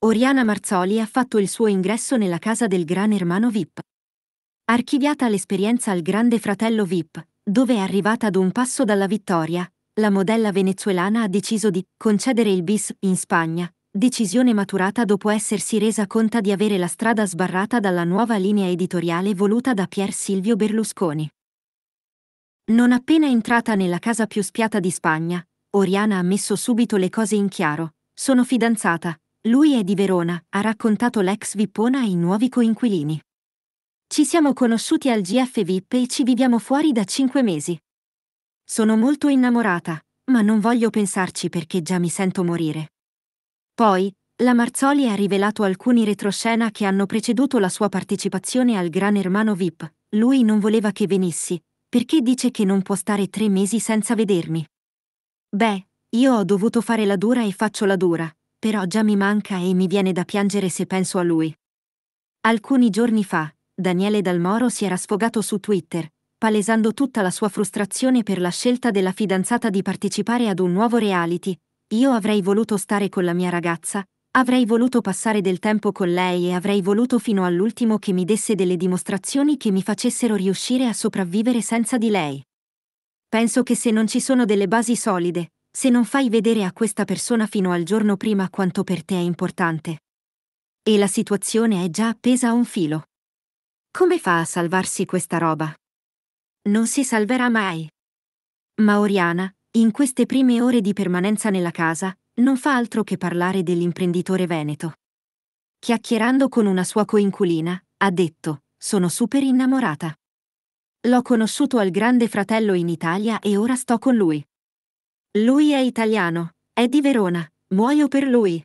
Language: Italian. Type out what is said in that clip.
Oriana Marzoli ha fatto il suo ingresso nella casa del Gran Ermano VIP. Archiviata l'esperienza al Grande Fratello VIP, dove è arrivata ad un passo dalla vittoria, la modella venezuelana ha deciso di concedere il bis in Spagna, decisione maturata dopo essersi resa conta di avere la strada sbarrata dalla nuova linea editoriale voluta da Pier Silvio Berlusconi. Non appena entrata nella casa più spiata di Spagna, Oriana ha messo subito le cose in chiaro. Sono fidanzata, lui è di Verona, ha raccontato l'ex Vippona ai nuovi coinquilini. Ci siamo conosciuti al GF VIP e ci viviamo fuori da cinque mesi. Sono molto innamorata, ma non voglio pensarci perché già mi sento morire. Poi, la Marzoli ha rivelato alcuni retroscena che hanno preceduto la sua partecipazione al Gran Hermano VIP. Lui non voleva che venissi, perché dice che non può stare tre mesi senza vedermi? Beh, io ho dovuto fare la dura e faccio la dura, però già mi manca e mi viene da piangere se penso a lui. Alcuni giorni fa, Daniele Dalmoro si era sfogato su Twitter, palesando tutta la sua frustrazione per la scelta della fidanzata di partecipare ad un nuovo reality. Io avrei voluto stare con la mia ragazza, Avrei voluto passare del tempo con lei e avrei voluto fino all'ultimo che mi desse delle dimostrazioni che mi facessero riuscire a sopravvivere senza di lei. Penso che se non ci sono delle basi solide, se non fai vedere a questa persona fino al giorno prima quanto per te è importante. E la situazione è già appesa a un filo. Come fa a salvarsi questa roba? Non si salverà mai. Ma Oriana, in queste prime ore di permanenza nella casa, non fa altro che parlare dell'imprenditore veneto. Chiacchierando con una sua coinculina, ha detto, sono super innamorata. L'ho conosciuto al Grande Fratello in Italia e ora sto con lui. Lui è italiano, è di Verona, muoio per lui.